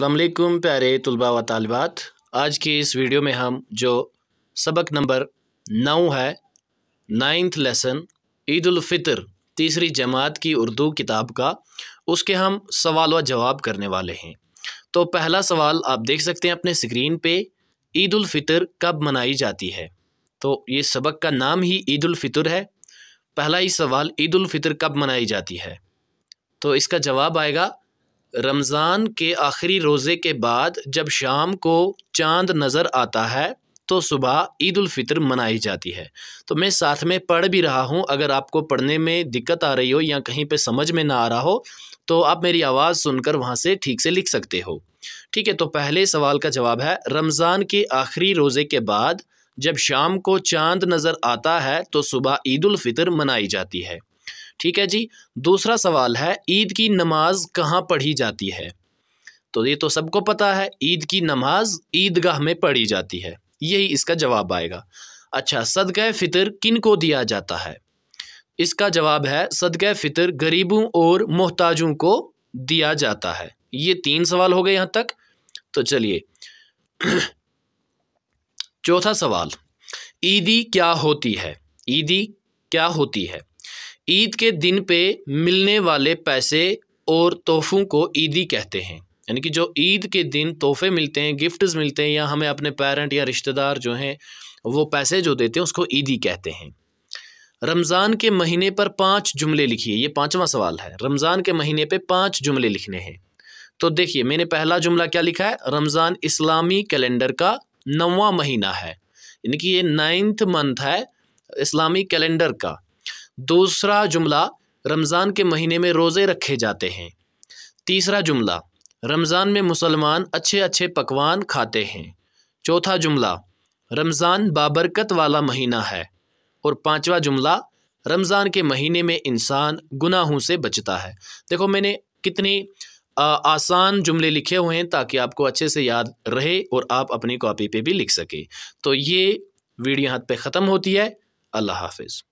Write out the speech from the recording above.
अल्लाम प्यारे तलबा व तालबात आज की इस वीडियो में हम जो सबक नंबर नौ है नाइन्थ लेसन ईदालफ़ितर तीसरी जमात की उर्दू किताब का उसके हम सवाल व जवाब करने वाले हैं तो पहला सवाल आप देख सकते हैं अपने स्क्रीन पे ईदालफ़ितर कब मनाई जाती है तो ये सबक का नाम ही ईदालफ़ितर है पहला ही सवाल ईदालफ़ितर कब मनाई जाती है तो इसका जवाब आएगा रमज़ान के आखिरी रोज़े के बाद जब शाम को चाँद नज़र आता है तो सुबह ईद फ़ितर मनाई जाती है तो मैं साथ में पढ़ भी रहा हूँ अगर आपको पढ़ने में दिक्कत आ रही हो या कहीं पे समझ में ना आ रहा हो तो आप मेरी आवाज़ सुनकर वहाँ से ठीक से लिख सकते हो ठीक है तो पहले सवाल का जवाब है रमज़ान के आखिरी रोज़े के बाद जब शाम को चांद नज़र आता है तो सुबह ईद फ़ितर मनाई जाती है ठीक है जी दूसरा सवाल है ईद की नमाज कहाँ पढ़ी जाती है तो ये तो सबको पता है ईद की नमाज ईदगाह में पढ़ी जाती है यही इसका जवाब आएगा अच्छा सदक़ फ़ितर किन को दिया जाता है इसका जवाब है सदक़ फ़ितर गरीबों और मोहताजों को दिया जाता है ये तीन सवाल हो गए यहाँ तक तो चलिए चौथा सवाल ईदी क्या होती है ईदी क्या होती है ईद के दिन पे मिलने वाले पैसे और तोहफ़ों को ईदी कहते हैं यानी कि जो ईद के दिन तोहफे मिलते हैं गिफ्ट्स मिलते हैं या हमें अपने पेरेंट या रिश्तेदार जो हैं वो पैसे जो देते हैं उसको ईदी कहते हैं रमज़ान के महीने पर पांच जुमले लिखिए ये पांचवा सवाल है रमज़ान के महीने पे पांच जुमले लिखने हैं तो देखिए मैंने पहला जुमला क्या लिखा है रमज़ान इस्लामी कैलेंडर का नवा महीना है यानी कि ये नाइन्थ मंथ है इस्लामी कैलेंडर का दूसरा जुमला रमज़ान के महीने में रोज़े रखे जाते हैं तीसरा जुमला रमज़ान में मुसलमान अच्छे अच्छे पकवान खाते हैं चौथा जुमला रमज़ान बाबरकत वाला महीना है और पांचवा जुमला रमज़ान के महीने में इंसान गुनाहों से बचता है देखो मैंने कितनी आसान जुमले लिखे हुए हैं ताकि आपको अच्छे से याद रहे और आप अपनी कॉपी पे भी लिख सकें तो ये वीडियो यहाँ पे ख़त्म होती है अल्लाह हाफिज़